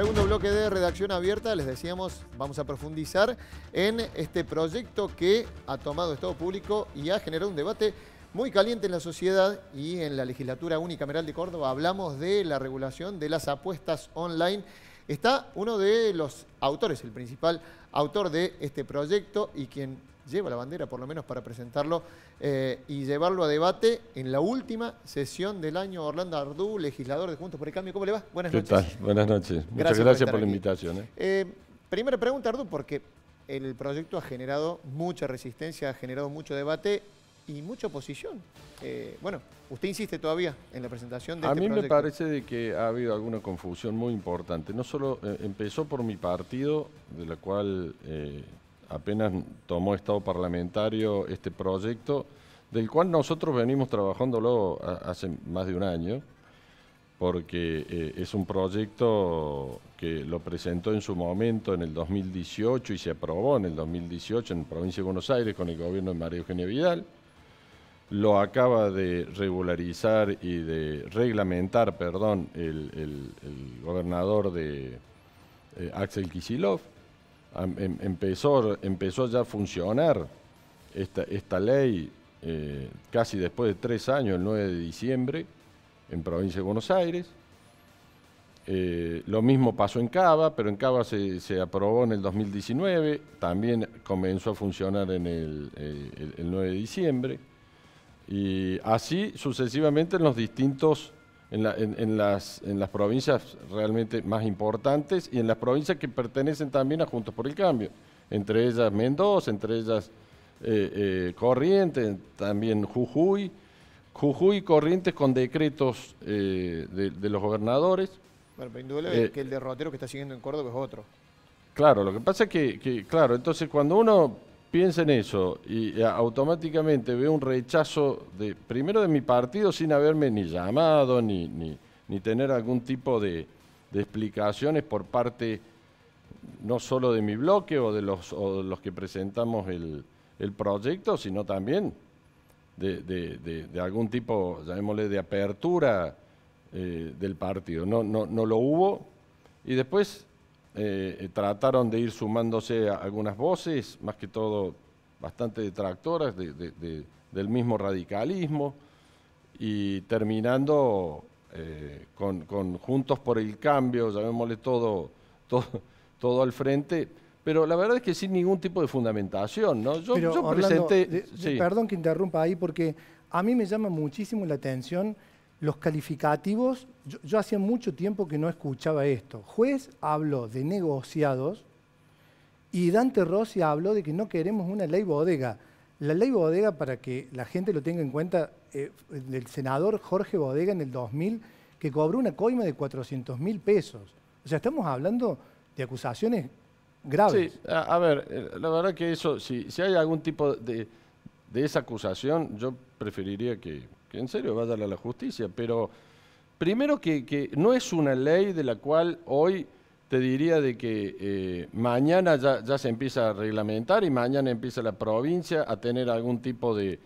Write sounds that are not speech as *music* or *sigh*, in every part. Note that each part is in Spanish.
Segundo bloque de redacción abierta, les decíamos, vamos a profundizar en este proyecto que ha tomado Estado Público y ha generado un debate muy caliente en la sociedad y en la legislatura unicameral de Córdoba. Hablamos de la regulación de las apuestas online. Está uno de los autores, el principal autor de este proyecto y quien lleva la bandera, por lo menos para presentarlo eh, y llevarlo a debate en la última sesión del año. Orlando Ardú, legislador de Juntos por el Cambio, ¿cómo le va? Buenas ¿Qué noches. Tal? Buenas noches. Muchas gracias por, la invitación. ¿eh? Eh, primera pregunta, Ardú, porque el proyecto ha generado mucha resistencia, ha generado mucho debate y mucha oposición. bueno, usted insiste todavía en la presentación de este proyecto. A mí me parece de que ha habido alguna confusión muy importante. No solo empezó por mi partido, de la cual apenas tomó estado parlamentario este proyecto, del cual nosotros venimos trabajándolo hace más de un año, porque eh, es un proyecto que lo presentó en su momento en el 2018 y se aprobó en el 2018 en la provincia de Buenos Aires con el gobierno de María Eugenia Vidal. Lo acaba de regularizar y de reglamentar, perdón, el, gobernador de eh, Axel Kisilov. Em, empezó, empezó ya a funcionar esta, esta ley eh, casi después de tres años, el 9 de diciembre, en provincia de Buenos Aires. Eh, lo mismo pasó en Cava, pero en Cava se, aprobó en el 2019, también comenzó a funcionar en el 9 eh, de diciembre, y así sucesivamente en los distintos en, las, provincias realmente más importantes y en las provincias que pertenecen también a Juntos por el Cambio, entre ellas Mendoza, entre ellas eh, eh, Corrientes, también Jujuy, Jujuy y Corrientes con decretos eh, de, los gobernadores. Bueno, pero indudable que el derrotero que está siguiendo en Córdoba es otro. Claro, lo que pasa es que, que claro, entonces cuando uno piensa en eso y eh, automáticamente veo un rechazo primero de mi partido sin haberme ni llamado ni, ni, tener algún tipo de, explicaciones por parte no solo de mi bloque o de los, los que presentamos el, el, proyecto, sino también de, de algún tipo, llamémosle, de apertura eh, del partido. No, no, no lo hubo. Y después eh, eh, trataron de ir sumándose a algunas voces, más que todo bastante detractoras del mismo radicalismo, y terminando eh, con, Juntos por el Cambio, llamémosle todo, todo, al frente. Pero la verdad es que sin ningún tipo de fundamentación, ¿no? Yo, presenté... Perdón que interrumpa ahí, porque a mí me llama muchísimo la atención los calificativos, yo, hacía mucho tiempo que no escuchaba esto. Juez habló de negociados y Dante Rossi habló de que no queremos una ley bodega. La ley bodega, para que la gente lo tenga en cuenta, eh, el senador Jorge Bodega en el 2000, que cobró una coima de 400 mil pesos. O sea, estamos hablando de acusaciones graves. Sí, a, ver, eh, la verdad que eso, si, si hay algún tipo de, de esa acusación, yo preferiría que que en serio vaya a la justicia, pero primero que, no es una ley de la cual hoy te diría de que eh, mañana ya, se empieza a reglamentar y mañana empieza la provincia a tener algún tipo de,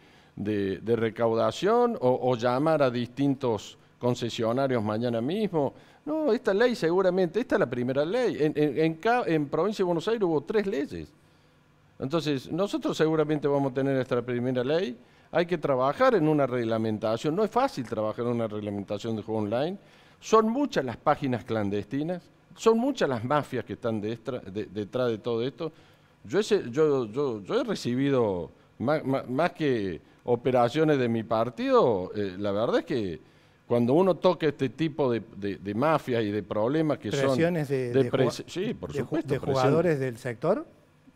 recaudación o, llamar a distintos concesionarios mañana mismo. No, esta ley seguramente, esta es la primera ley. En, provincia de Buenos Aires hubo tres leyes. Entonces, nosotros seguramente vamos a tener esta primera ley hay que trabajar en una reglamentación. No es fácil trabajar en una reglamentación de juego online. Son muchas las páginas clandestinas, son muchas las mafias que están detrás de, todo esto. Yo, he recibido más, que operaciones de mi partido, eh, la verdad es que cuando uno toca este tipo de, mafias y de problemas que son de, de, jugadores del sector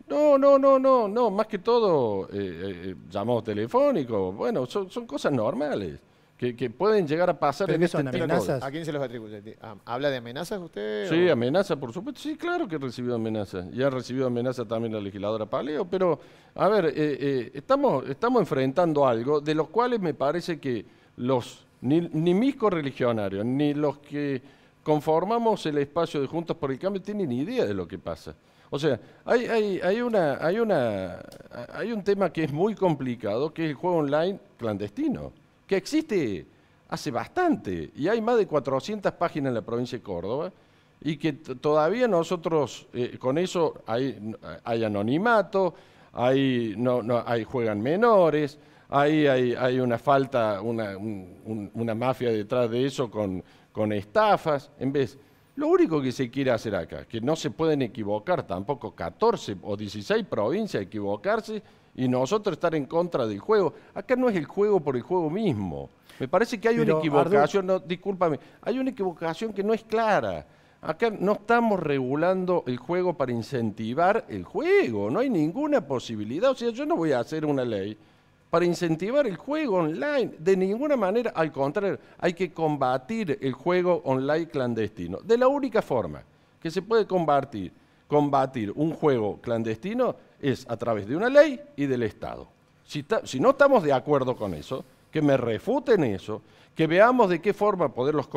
no, no, no, no, no, más que todo eh, eh, eh llamados telefónicos, bueno, son, cosas normales que, pueden llegar a pasar en este ¿A quién se los atribuye? Ah, ¿Habla de amenazas usted? Sí, amenaza, amenazas, por supuesto. Sí, claro que he recibido amenazas. Y ha recibido amenazas también la legisladora Paleo. Pero, a ver, eh, estamos, estamos enfrentando algo de los cuales me parece que los ni, ni mis correligionarios, ni los que conformamos el espacio de Juntos por el Cambio tienen ni idea de lo que pasa. O sea, hay, hay, una, hay, una, hay un tema que es muy complicado, que es el juego online clandestino, que existe hace bastante, y hay más de 400 páginas en la provincia de Córdoba, y que todavía nosotros eh, con eso hay, anonimato, hay, no, no, hay juegan menores, hay, hay, una falta, una, mafia detrás de eso con, con estafas, en vez lo único que se quiere hacer acá, que no se pueden equivocar tampoco 14 o 16 provincias equivocarse y nosotros estar en contra del juego. Acá no es el juego por el juego mismo. Me parece que hay una equivocación, discúlpame, hay una equivocación que no es clara. Acá no estamos regulando el juego para incentivar el juego, no hay ninguna posibilidad. O sea, yo no voy a hacer una ley para incentivar el juego online. De ninguna manera, al contrario, hay que combatir el juego online clandestino. De la única forma que se puede combatir, combatir un juego clandestino es a través de una ley y del Estado. Si, no estamos de acuerdo con eso, que me refuten eso, que veamos de qué forma poderlos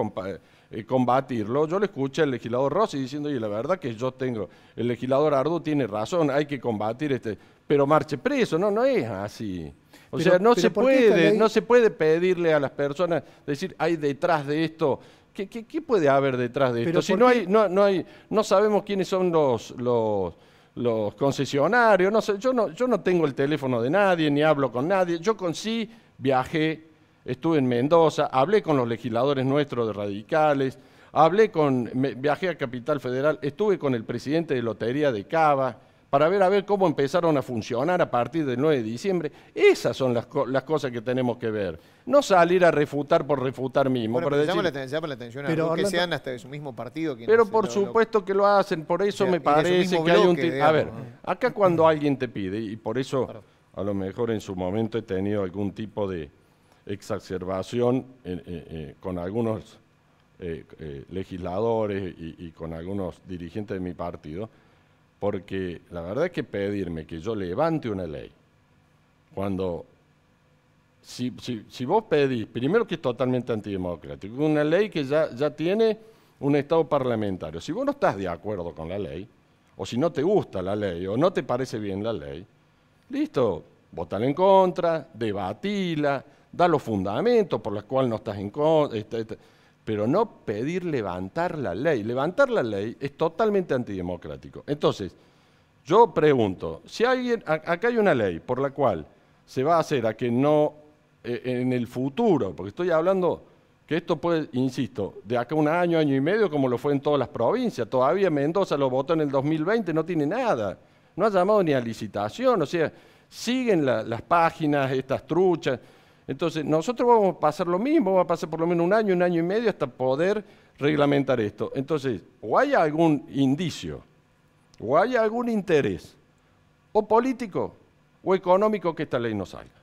eh, combatirlo. Yo le escuché al legislador Rossi diciendo, y la verdad que yo tengo, el legislador Ardu tiene razón, hay que combatir este, pero marche preso, no, no es así. O sea, no se puede, no se puede pedirle a las personas decir hay detrás de esto. ¿Qué, puede haber detrás de esto? Si no hay, no, no hay, no sabemos quiénes son los, los los concesionarios, no sé, yo no, yo no tengo el teléfono de nadie, ni hablo con nadie. Yo con sí viajé, estuve en Mendoza, hablé con los legisladores nuestros de radicales, hablé con, me, viajé a Capital Federal, estuve con el presidente de Lotería de Cava, para ver a ver cómo empezaron a funcionar a partir del 9 de diciembre. Esas son las, cosas que tenemos que ver. No salir a refutar por refutar mismo. pero la, atención a sean hasta de su mismo partido. Pero por supuesto que lo hacen, por eso me parece que hay un... a ver, acá cuando alguien te pide, y por eso a lo mejor en su momento he tenido algún tipo de exacerbación eh, eh, eh, con algunos legisladores y con algunos dirigentes de mi partido, porque la verdad es que pedirme que yo levante una ley, cuando si, si, vos pedís, primero que es totalmente antidemocrático, una ley que ya, ya tiene un Estado parlamentario, si vos no estás de acuerdo con la ley, o si no te gusta la ley, o no te parece bien la ley, listo, votala en contra, debatila, da los fundamentos por los cuales no estás en contra. Este, este, pero no pedir levantar la ley. Levantar la ley es totalmente antidemocrático. Entonces, yo pregunto, si alguien, acá hay una ley por la cual se va a hacer a que no, eh, en el futuro, porque estoy hablando que esto puede, insisto, de acá un año, año y medio, como lo fue en todas las provincias, todavía Mendoza lo votó en el 2020, no tiene nada, no ha llamado ni a licitación, o sea, siguen las páginas, estas truchas. Entonces, nosotros vamos a pasar lo mismo, va a pasar por lo menos un año, un año y medio hasta poder reglamentar esto. Entonces, o hay algún indicio, o hay algún interés, o político, o económico que esta ley no salga.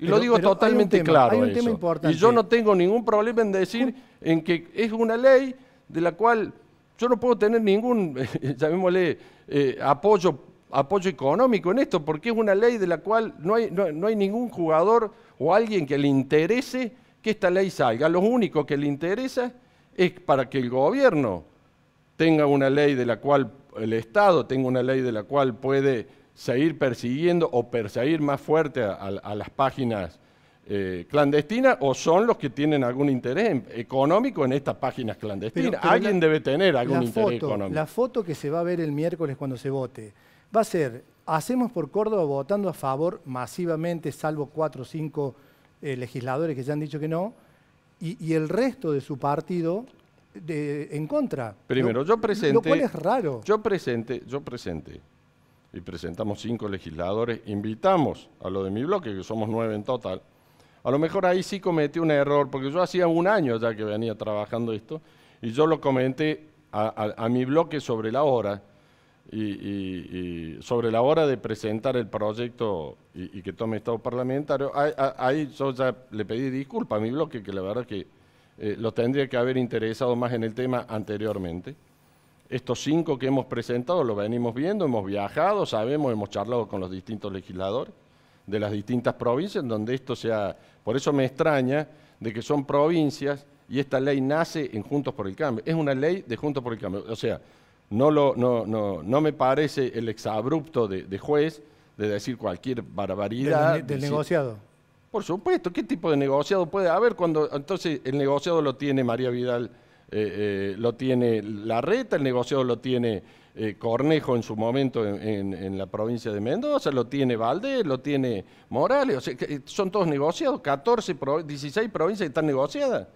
Y lo digo totalmente claro. Y yo no tengo ningún problema en decir en que es una ley de la cual yo no puedo tener ningún, *laughs* llamémosle, eh, apoyo, apoyo económico en esto, porque es una ley de la cual no hay, no hay ningún jugador o alguien que le interese que esta ley salga. Lo único que le interesa es para que el gobierno tenga una ley de la cual el Estado tenga una ley de la cual puede seguir persiguiendo o perseguir más fuerte a, las páginas eh, clandestinas o son los que tienen algún interés económico en estas páginas clandestinas. Alguien debe tener algún interés económico. La foto que se va a ver el miércoles cuando se vote va a ser Hacemos por Córdoba votando a favor masivamente, salvo cuatro o cinco eh, legisladores que ya han dicho que no, y, el resto de su partido en contra. Primero, yo presenté. Lo cual es raro. Yo presenté, yo presenté, y presentamos cinco legisladores, invitamos a lo de mi bloque, que somos nueve en total. A lo mejor ahí sí cometí un error, porque yo hacía un año ya que venía trabajando esto, y yo lo comenté a mi bloque sobre la hora y, sobre la hora de presentar el proyecto y, que tome estado parlamentario, ahí, yo ya le pedí disculpa a mi bloque, que la verdad que eh, lo tendría que haber interesado más en el tema anteriormente. Estos cinco que hemos presentado lo venimos viendo, hemos viajado, sabemos, hemos charlado con los distintos legisladores de las distintas provincias, donde esto sea... Por eso me extraña de que son provincias y esta ley nace en Juntos por el Cambio. Es una ley de Juntos por el Cambio. O sea, no, lo, no, no, no me parece el exabrupto de, juez de decir cualquier barbaridad. Del, negociado. Por supuesto, ¿qué tipo de negociado puede haber cuando entonces el negociado lo tiene María Vidal, eh, eh, lo tiene Larreta, el negociado lo tiene eh, Cornejo en su momento en, la provincia de Mendoza, lo tiene Valdés, lo tiene Morales, o sea, son todos negociados, 14, 16 provincias están negociadas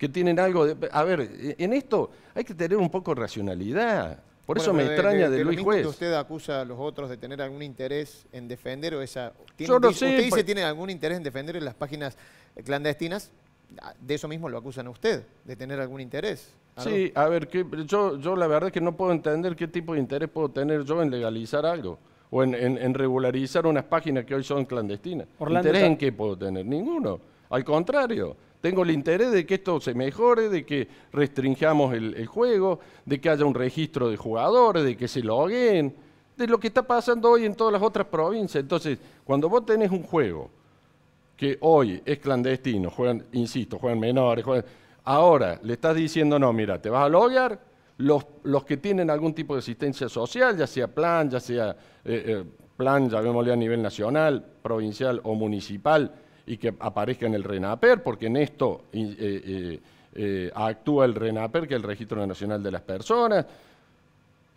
que tienen algo de... A ver, e-, en esto hay que tener un poco de racionalidad. Por eso me extraña de, lo Luis Juez. ¿Usted acusa a los otros de tener algún interés en defender o esa... Yo no sé, ¿Usted dice tiene algún interés en defender en las páginas eh, clandestinas? Ah, de eso mismo lo acusan a usted, de tener algún interés. Sí, a ver, yo, yo la verdad es que no puedo entender qué tipo de interés puedo tener yo en legalizar algo o en, regularizar unas páginas que hoy son clandestinas. ¿Interés en qué puedo tener? Ninguno. Al contrario, tengo el interés de que esto se mejore, de que restringamos el, juego, de que haya un registro de jugadores, de que se loguen, de lo que está pasando hoy en todas las otras provincias. Entonces, cuando vos tenés un juego que hoy es clandestino, juegan, insisto, juegan menores, ahora le estás diciendo, no, mira, te vas a loguear, los, que tienen algún tipo de asistencia social, ya sea plan, ya sea eh, eh, plan, ya plan, a nivel nacional, provincial o municipal, y que aparezca en el RENAPER, porque en esto eh, eh, eh, actúa el RENAPER, que es el Registro Nacional de las Personas.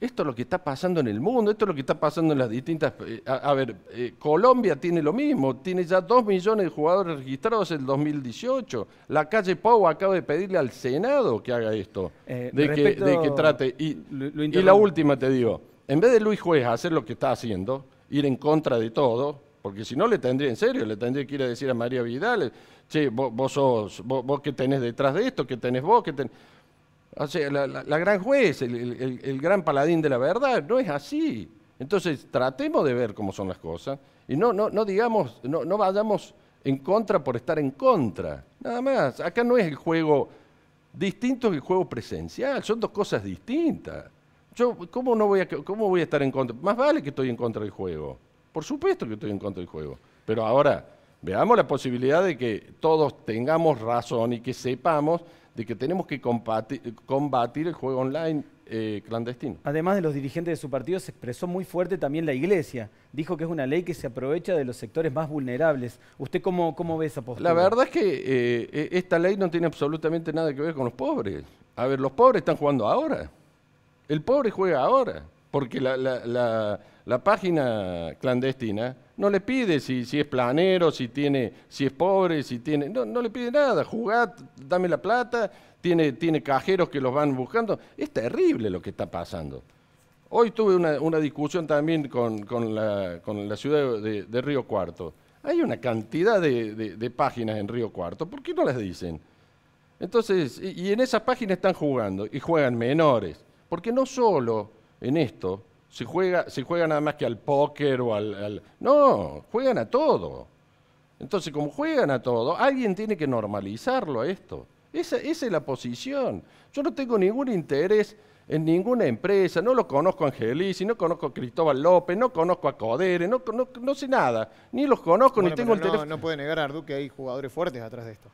Esto es lo que está pasando en el mundo, esto es lo que está pasando en las distintas... A, ver, Colombia tiene lo mismo, tiene ya dos millones de jugadores registrados en 2018. La calle Pau acaba de pedirle al Senado que haga esto, de, que, trate. Y, y la última te digo, en vez de Luis Juez hacer lo que está haciendo, ir en contra de todo, porque si no, le tendría en serio, le tendría que ir a decir a María Vidal, che, vos, sos, vos, qué tenés detrás de esto, qué tenés vos, qué tenés... O la, gran juez, el, gran paladín de la verdad, no es así. Entonces, tratemos de ver cómo son las cosas y no, no, digamos, no, vayamos en contra por estar en contra. Nada más, acá no es el juego distinto que el juego presencial, son dos cosas distintas. Yo, ¿cómo, no voy a, ¿Cómo voy a estar en contra? Más vale que estoy en contra del juego. Por supuesto que estoy en contra del juego. Pero ahora, veamos la posibilidad de que todos tengamos razón y que sepamos de que tenemos que combatir, el juego online eh, clandestino. Además de los dirigentes de su partido, se expresó muy fuerte también la Iglesia. Dijo que es una ley que se aprovecha de los sectores más vulnerables. ¿Usted cómo, cómo ve esa postura? La verdad es que eh, e-, esta ley no tiene absolutamente nada que ver con los pobres. A ver, los pobres están jugando ahora. El pobre juega ahora porque la, página clandestina no le pide si, si, es planero, si, tiene, si es pobre, si tiene... No, le pide nada, jugad, dame la plata, tiene, tiene cajeros que los van buscando. Es terrible lo que está pasando. Hoy tuve una, discusión también con, con, la, ciudad de, Río Cuarto. Hay una cantidad de, páginas en Río Cuarto, ¿por qué no las dicen? Entonces, y en esas páginas están jugando, y juegan menores, porque no solo en esto se juega, nada más que al póker o al, No, juegan a todo. Entonces, como juegan a todo, alguien tiene que normalizarlo a esto. Esa, es la posición. Yo no tengo ningún interés en ninguna empresa, no lo conozco a Angelici, no conozco a Cristóbal López, no conozco a Codere, no, no, sé nada, ni los conozco, ni tengo interés. no, puede negar a Ardu que hay jugadores fuertes atrás de esto.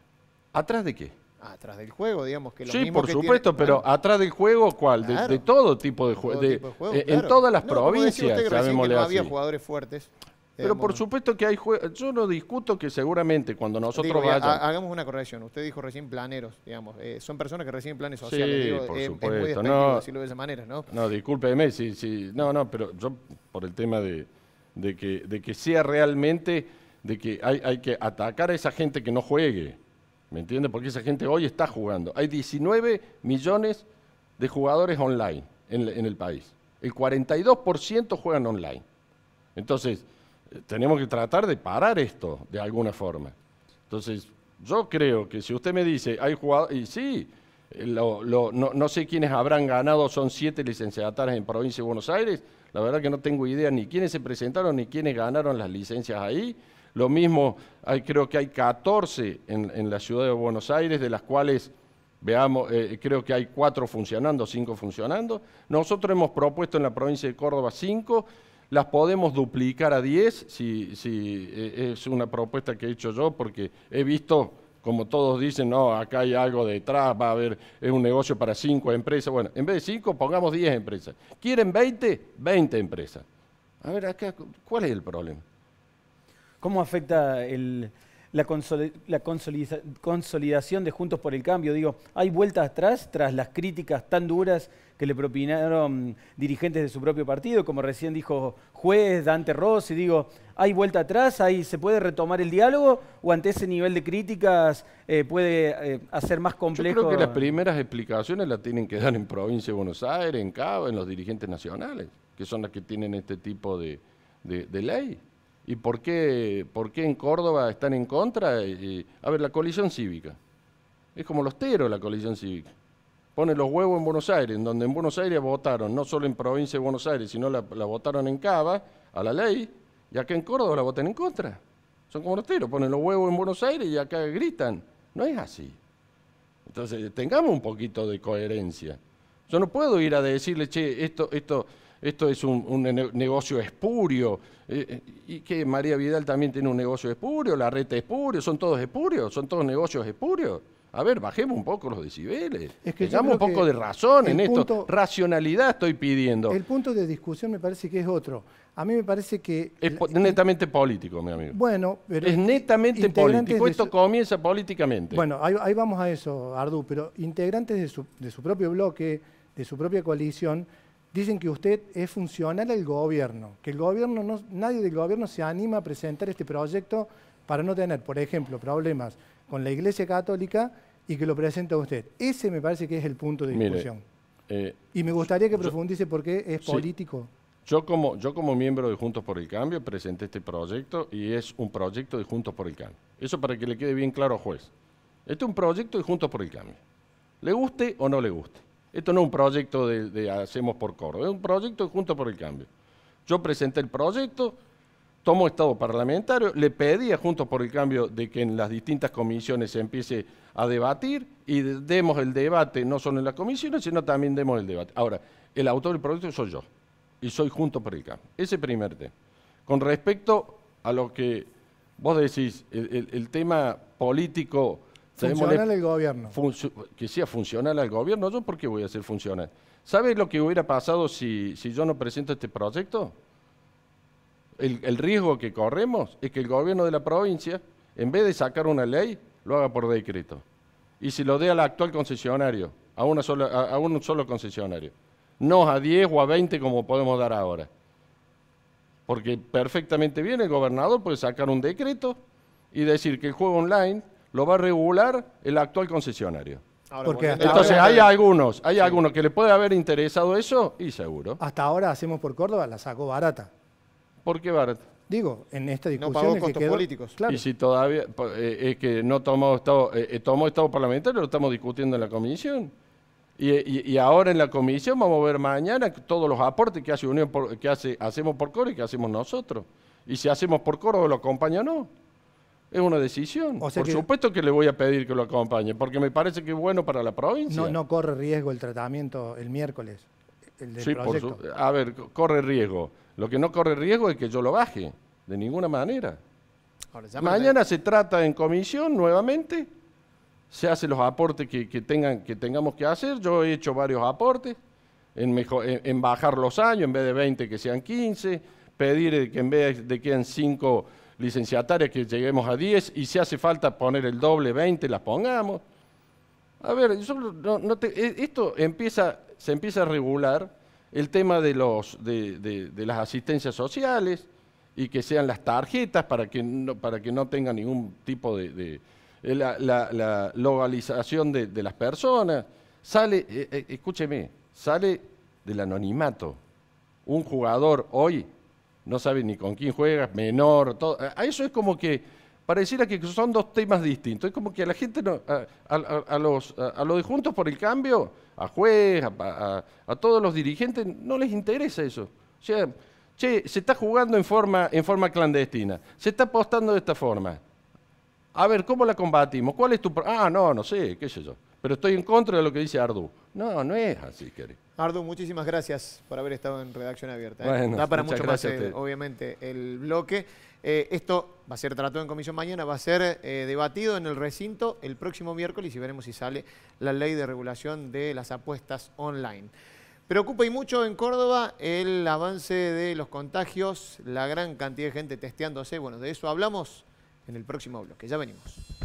¿Atrás de qué? Atrás del juego, digamos que lo Sí, por supuesto, pero atrás del juego, ¿cuál? De, todo tipo de, juegos eh, En todas las provincias, sabemos no había jugadores fuertes. Pero por supuesto que hay juegos. Yo no discuto que seguramente cuando nosotros vayamos. hagamos una corrección. Usted dijo recién planeros, digamos. Eh, son personas que reciben planes sociales. Sí, digo, por eh, supuesto. no, decirlo de esa manera, ¿no? No, discúlpeme. Sí, sí. No, no, pero yo por el tema de, que, de que sea realmente. de que hay, hay que atacar a esa gente que no juegue. ¿Me entiendes? Porque esa gente hoy está jugando. Hay 19 millones de jugadores online en, el país. El 42% juegan online. Entonces, eh, tenemos que tratar de parar esto de alguna forma. Entonces, yo creo que si usted me dice, hay jugadores, y sí, eh, no, no, sé quiénes habrán ganado, son siete licenciatarias en provincia de Buenos Aires, la verdad que no tengo idea ni quiénes se presentaron ni quiénes ganaron las licencias ahí. Lo mismo creo que hay 14 en, la ciudad de Buenos Aires, de las cuales veamos, eh, eh, creo que hay 4 funcionando, 5 funcionando. Nosotros hemos propuesto en la provincia de Córdoba 5, las podemos duplicar a 10, si, eh, es una propuesta que he hecho yo, porque he visto como todos dicen, no, acá hay algo detrás, va a haber, es un negocio para 5 empresas. Bueno, en vez de 5 pongamos 10 empresas. ¿Quieren 20? 20 empresas. A ver, acá, ¿cuál es el problema? ¿Cómo afecta la, consolidación de Juntos por el Cambio? Digo, ¿hay vuelta atrás tras las críticas tan duras que le propinaron dirigentes de su propio partido, como recién dijo Juez, Dante Rossi? Digo, ¿hay vuelta atrás? ¿Hay, ¿Se puede retomar el diálogo? ¿O ante ese nivel de críticas eh, puede eh, hacer más complejo? Yo creo que las primeras explicaciones las tienen que dar en Provincia de Buenos Aires, en Cabo, en los dirigentes nacionales, que son las que tienen este tipo de, de ley. ¿Y por qué, por qué en Córdoba están en contra? a ver, la coalición cívica. Es como los teros la coalición cívica. ponen los huevos en Buenos Aires, donde en Buenos Aires votaron, no solo en provincia de Buenos Aires, sino la, votaron en Cava, a la ley, y acá en Córdoba la votan en contra. Son como los teros, ponen los huevos en Buenos Aires y acá gritan. No es así. Entonces, tengamos un poquito de coherencia. Yo no puedo ir a decirle, che, esto, esto, esto es un, negocio espurio, eh, eh, y que María Vidal también tiene un negocio espurio, la reta espurio, son todos espurios, son todos negocios espurios. A ver, bajemos un poco los decibeles. Es que un poco de razón en esto. Racionalidad estoy pidiendo. El punto de discusión me parece que es otro. A mí me parece que... Es netamente político, mi amigo. Bueno, pero... Es netamente político. Esto comienza políticamente. Bueno, ahí, vamos a eso, Ardu, pero integrantes de su, de su propio bloque, de su propia coalición, Dicen que usted es funcional al gobierno, que el gobierno nadie del gobierno se anima a presentar este proyecto para no tener, por ejemplo, problemas con la Iglesia Católica y que lo presenta usted. Ese me parece que es el punto de discusión. Eh, y me gustaría que profundice por qué es político. Yo como, yo como miembro de Juntos por el Cambio presenté este proyecto y es un proyecto de Juntos por el Cambio. Eso para que le quede bien claro al juez. Este es un proyecto de Juntos por el Cambio. Le guste o no le guste. Esto no es un proyecto de, Hacemos por Córdoba, es un proyecto de Juntos por el Cambio. Yo presenté el proyecto, tomo estado parlamentario, le pedí a Juntos por el Cambio de que en las distintas comisiones se empiece a debatir y demos el debate no solo en las comisiones, sino también demos el debate. Ahora, el autor del proyecto soy yo y soy Juntos por el Cambio. Ese primer tema. Con respecto a lo que vos decís, el tema político Funcional al gobierno. que sea funcional al gobierno. ¿Yo por qué voy a ser funcional? ¿Sabes lo que hubiera pasado si, si yo no presento este proyecto? El, riesgo que corremos es que el gobierno de la provincia, en vez de sacar una ley, lo haga por decreto. Y si lo dé al actual concesionario, a, una sola, a, a un solo concesionario. No a 10 o a 20 como podemos dar ahora. Porque perfectamente bien el gobernador puede sacar un decreto y decir que el juego online lo va a regular el actual concesionario. Porque Entonces hay algunos, hay algunos que le puede haber interesado eso y seguro. Hasta ahora hacemos por Córdoba, la sacó barata. ¿Por qué barata? Digo, en esta discusión. políticos. Claro. Y si todavía eh, es que no eh, eh, tomó Estado, parlamentario, lo estamos discutiendo en la comisión. Y, ahora en la comisión vamos a ver mañana todos los aportes que hace Unión que hace, hacemos por Córdoba y que hacemos nosotros. Y si hacemos por Córdoba, ¿lo acompaña o no? Es una decisión. Por supuesto que le voy a pedir que lo acompañe, porque me parece que es bueno para la provincia. No, corre riesgo el tratamiento el miércoles. sí, Por a ver, corre riesgo. Lo que no corre riesgo es que yo lo baje, de ninguna manera. Mañana se trata en comisión nuevamente, se hacen los aportes que, tengan, que tengamos que hacer. Yo he hecho varios aportes en, en, en bajar los años, en vez de 20 que sean 15, pedir eh, que en vez de que sean 5 licenciatarias que lleguemos a 10 y si hace falta poner el doble 20, las pongamos. A ver, e, esto empieza, se empieza a regular el tema de, las asistencias sociales y que sean las tarjetas para que no, para tenga ningún tipo de... Eh, la, localización de, las personas. Sale, eh, eh, escúcheme, sale del anonimato. Un jugador hoy no sabe ni con quién juegas, menor, A eso es como que pareciera que son dos temas distintos. Es como que a la gente, no, a, los, a, por el Cambio, a juez, a, todos los dirigentes, no les interesa eso. O sea, che, se está jugando en forma, en forma clandestina, se está apostando de esta forma. A ver, ¿cómo la combatimos? ¿Cuál es tu... Ah, no, no sé, qué sé yo pero estoy en contra de lo que dice Ardu. No, no es así, querido. Ardu, muchísimas gracias por haber estado en Redacción Abierta. ¿eh? da para mucho más, eh, obviamente, el bloque. Eh, esto va a ser tratado en comisión mañana, va a ser debatido en el recinto el próximo miércoles y veremos si sale la ley de regulación de las apuestas online. Preocupa y mucho en Córdoba el avance de los contagios, la gran cantidad de gente testeándose. Bueno, de eso hablamos en el próximo bloque. Ya venimos.